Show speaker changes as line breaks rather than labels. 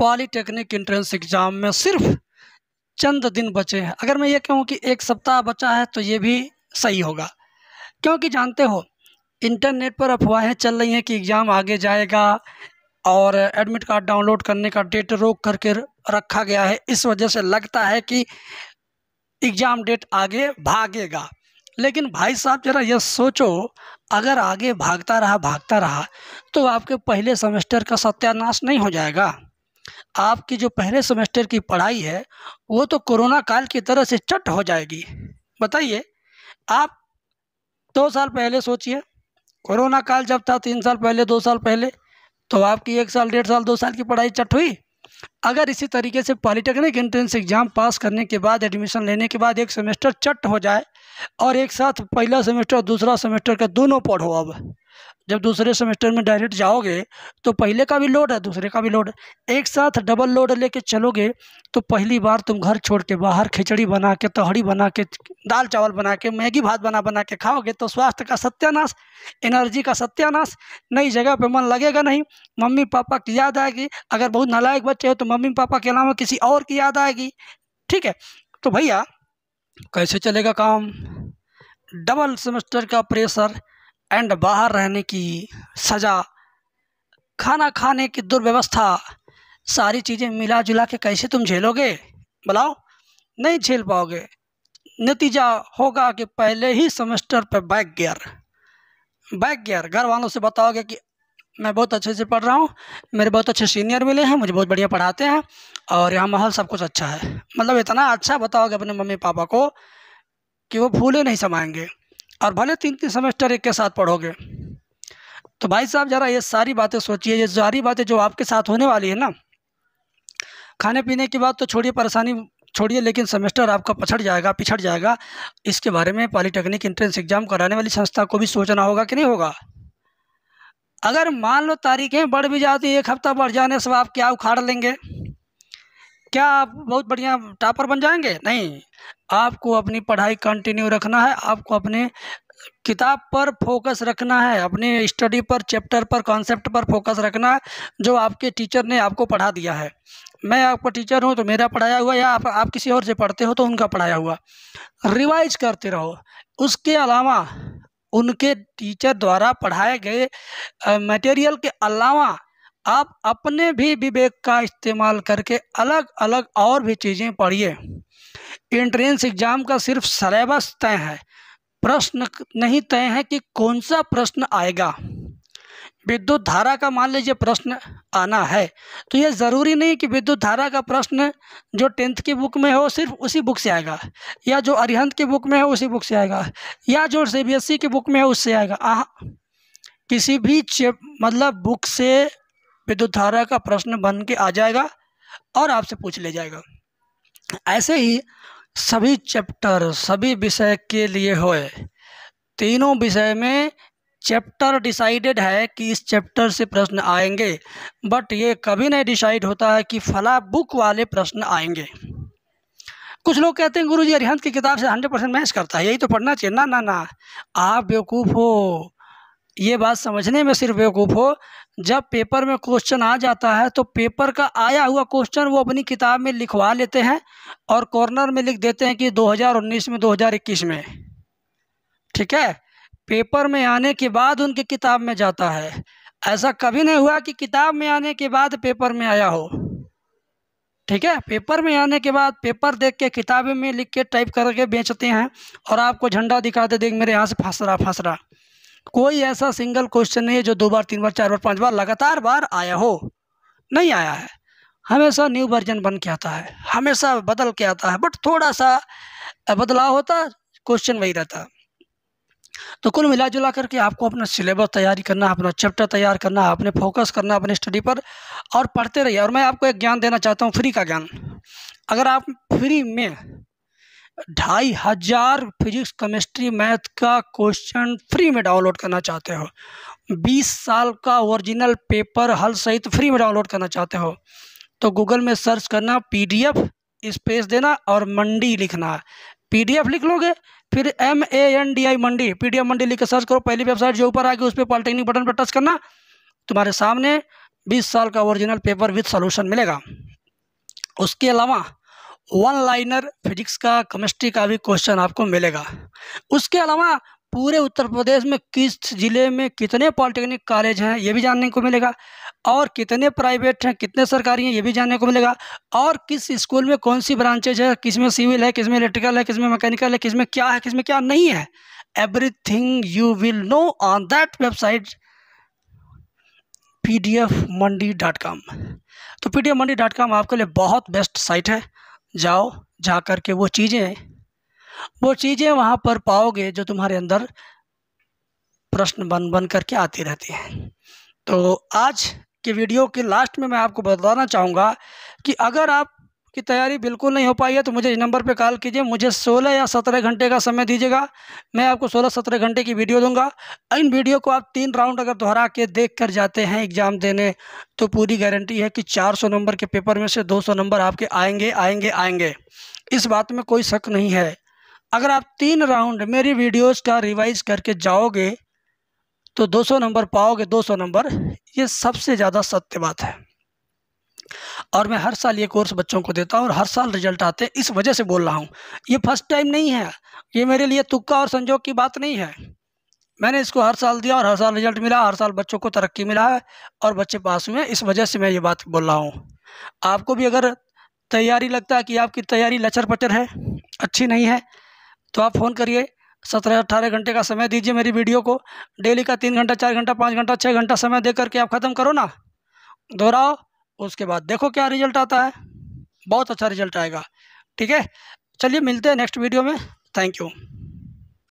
polytechnic entrance exam में सिर्फ चंद दिन बचे हैं अगर मैं ये कहूँ कि एक सप्ताह बचा है तो ये भी सही होगा क्योंकि जानते हो इंटरनेट पर अफवाहें चल रही हैं कि एग्ज़ाम आगे जाएगा और एडमिट कार्ड डाउनलोड करने का डेट रोक करके रखा गया है इस वजह से लगता है कि एग्ज़ाम डेट आगे भागेगा लेकिन भाई साहब ज़रा यह सोचो अगर आगे भागता रहा भागता रहा तो आपके पहले सेमेस्टर का सत्यानाश नहीं हो जाएगा आपकी जो पहले सेमेस्टर की पढ़ाई है वो तो कोरोना काल की तरह से चट हो जाएगी बताइए आप दो साल पहले सोचिए कोरोना काल जब था तीन साल पहले दो साल पहले तो आपकी एक साल डेढ़ साल दो साल की पढ़ाई चट हुई अगर इसी तरीके से पॉलिटेक्निक एंट्रेंस एग्ज़ाम पास करने के बाद एडमिशन लेने के बाद एक सेमेस्टर चट हो जाए और एक साथ पहला सेमेस्टर और दूसरा सेमेस्टर का दोनों पढ़ो अब जब दूसरे सेमेस्टर में डायरेक्ट जाओगे तो पहले का भी लोड है दूसरे का भी लोड एक साथ डबल लोड लेके चलोगे तो पहली बार तुम घर छोड़ के बाहर खिचड़ी बना के तहड़ी बना के दाल चावल बना के मैगी भात बना बना के खाओगे तो स्वास्थ्य का सत्यानाश एनर्जी का सत्यानाश नई जगह पे मन लगेगा नहीं मम्मी पापा की याद आएगी अगर बहुत नालायक बच्चे हो तो मम्मी पापा के अलावा किसी और की याद आएगी ठीक है तो भैया कैसे चलेगा काम डबल सेमेस्टर का प्रेशर एंड बाहर रहने की सज़ा खाना खाने की दुर्व्यवस्था सारी चीज़ें मिला जुला के कैसे तुम झेलोगे बुलाओ नहीं झेल पाओगे नतीजा होगा कि पहले ही सेमेस्टर पर बैक गियर बैक गियर घर वालों से बताओगे कि मैं बहुत अच्छे से पढ़ रहा हूँ मेरे बहुत अच्छे सीनियर मिले हैं मुझे बहुत बढ़िया पढ़ाते हैं और यहाँ माहौल सब कुछ अच्छा है मतलब इतना अच्छा बताओगे अपने मम्मी पापा को कि वो भूले नहीं समाएंगे और भले तीन तीन सेमेस्टर एक के साथ पढ़ोगे तो भाई साहब ज़रा ये सारी बातें सोचिए ये सारी बातें जो आपके साथ होने वाली है ना खाने पीने की बात तो छोड़िए परेशानी छोड़िए लेकिन सेमेस्टर आपका पछड़ जाएगा पिछड़ जाएगा इसके बारे में पॉलीटेक्निक इंट्रेंस एग्ज़ाम कराने वाली संस्था को भी सोचना होगा कि नहीं होगा अगर मान लो तारीखें बढ़ भी जाती एक हफ्ता बढ़ जाने से आप क्या उखाड़ लेंगे क्या आप बहुत बढ़िया टॉपर बन जाएंगे नहीं आपको अपनी पढ़ाई कंटिन्यू रखना है आपको अपने किताब पर फोकस रखना है अपने स्टडी पर चैप्टर पर कॉन्सेप्ट पर फोकस रखना है जो आपके टीचर ने आपको पढ़ा दिया है मैं आपका टीचर हूँ तो मेरा पढ़ाया हुआ या आप, आप किसी और से पढ़ते हो तो उनका पढ़ाया हुआ रिवाइज करते रहो उसके अलावा उनके टीचर द्वारा पढ़ाए गए मटेरियल के अलावा आप अपने भी विवेक का इस्तेमाल करके अलग अलग और भी चीज़ें पढ़िए इंट्रेंस एग्ज़ाम का सिर्फ सलेबस तय है प्रश्न नहीं तय है कि कौन सा प्रश्न आएगा विद्युत धारा का मान लीजिए प्रश्न आना है तो ये ज़रूरी नहीं कि विद्युत धारा का प्रश्न जो टेंथ की बुक में हो सिर्फ उसी बुक से आएगा या जो अरिहंत की बुक में है उसी बुक से आएगा या जो सी बी एस ई की बुक में है उससे आएगा आ, किसी भी मतलब बुक से विद्युत धारा का प्रश्न बन के आ जाएगा और आपसे पूछ ले जाएगा ऐसे ही सभी चैप्टर सभी विषय के लिए होए तीनों विषय में चैप्टर डिसाइडेड है कि इस चैप्टर से प्रश्न आएंगे बट ये कभी नहीं डिसाइड होता है कि फला बुक वाले प्रश्न आएंगे कुछ लोग कहते हैं गुरु जी अरिहंत की किताब से हंड्रेड परसेंट मैच करता है यही तो पढ़ना चाहिए ना ना ना आप बेवकूफ़ हो ये बात समझने में सिर्फ बेवकूफ़ हो जब पेपर में क्वेश्चन आ जाता है तो पेपर का आया हुआ क्वेश्चन वो अपनी किताब में लिखवा लेते हैं और कॉर्नर में लिख देते हैं कि 2019 में 2021 में ठीक है पेपर में आने के बाद उनके किताब में जाता है ऐसा कभी नहीं हुआ कि किताब में आने के बाद पेपर में आया हो ठीक है पेपर में आने के बाद पेपर देख के किताबें में लिख के टाइप करके बेचते हैं और आपको झंडा दिखाते देख मेरे यहाँ से फंस रहा फंस रहा कोई ऐसा सिंगल क्वेश्चन नहीं है जो दो बार तीन बार चार बार पांच बार लगातार बार आया हो नहीं आया है हमेशा न्यू वर्जन बन के आता है हमेशा बदल के आता है बट थोड़ा सा बदलाव होता क्वेश्चन वही रहता तो कुल मिला जुला करके आपको अपना सिलेबस तैयारी करना अपना चैप्टर तैयार करना अपने फोकस करना अपने स्टडी पर और पढ़ते रहिए और मैं आपको एक ज्ञान देना चाहता हूँ फ्री का ज्ञान अगर आप फ्री में ढाई हज़ार फिजिक्स केमिस्ट्री मैथ का क्वेश्चन फ्री में डाउनलोड करना चाहते हो बीस साल का ओरिजिनल पेपर हल सहित फ्री में डाउनलोड करना चाहते हो तो गूगल में सर्च करना पीडीएफ स्पेस देना और मंडी लिखना पीडीएफ लिख लोगे फिर M A N D I Mandi PDF Mandi लिख के सर्च करो पहली वेबसाइट जो ऊपर आएगी उस पर पॉलिटेक्निक बटन पर टच करना तुम्हारे सामने बीस साल का ओरिजिनल पेपर विथ सोल्यूशन मिलेगा उसके अलावा वन लाइनर फिजिक्स का केमिस्ट्री का भी क्वेश्चन आपको मिलेगा उसके अलावा पूरे उत्तर प्रदेश में किस ज़िले में कितने पॉलिटेक्निक कॉलेज हैं ये भी जानने को मिलेगा और कितने प्राइवेट हैं कितने सरकारी हैं ये भी जानने को मिलेगा और किस स्कूल में कौन सी ब्रांचेज है किस में सिविल है किस में इलेक्ट्रिकल है किस में मैकेनिकल है किस में क्या है किस में क्या नहीं है everything you will know on that website P D F Mandi dot com तो P D F Mandi dot com आपके लिए बहुत बेस्ट साइट है जाओ जा कर के वो चीज़ें वो चीज़ें वहाँ पर पाओगे जो तुम्हारे अंदर प्रश्न बन बन करके आती रहती हैं तो आज के वीडियो के लास्ट में मैं आपको बताना चाहूँगा कि अगर आप की तैयारी बिल्कुल नहीं हो पाई है तो मुझे इस नंबर पे कॉल कीजिए मुझे 16 या 17 घंटे का समय दीजिएगा मैं आपको 16-17 घंटे की वीडियो दूंगा इन वीडियो को आप तीन राउंड अगर दोहरा के देख कर जाते हैं एग्ज़ाम देने तो पूरी गारंटी है कि 400 नंबर के पेपर में से 200 नंबर आपके आएंगे आएंगे आएंगे इस बात में कोई शक नहीं है अगर आप तीन राउंड मेरी वीडियोस का रिवाइज करके जाओगे तो 200 नंबर पाओगे 200 नंबर ये सबसे ज़्यादा सत्य बात है और मैं हर साल ये कोर्स बच्चों को देता हूँ और हर साल रिजल्ट आते हैं इस वजह से बोल रहा हूँ ये फर्स्ट टाइम नहीं है ये मेरे लिए तुक्का और संजोग की बात नहीं है मैंने इसको हर साल दिया और हर साल रिजल्ट मिला हर साल बच्चों को तरक्की मिला है और बच्चे पास हुए इस वजह से मैं ये बात बोल रहा हूँ आपको भी अगर तैयारी लगता है कि आपकी तैयारी लचर पचर है अच्छी नहीं है तो आप फ़ोन करिए सत्रह अट्ठारह घंटे का समय दीजिए मेरी वीडियो को डेली का तीन घंटा चार घंटा पाँच घंटा छः घंटा समय दे करके आप ख़त्म करो ना दोहराओ उसके बाद देखो क्या रिजल्ट आता है बहुत अच्छा रिजल्ट आएगा ठीक है चलिए मिलते हैं नेक्स्ट वीडियो में थैंक यू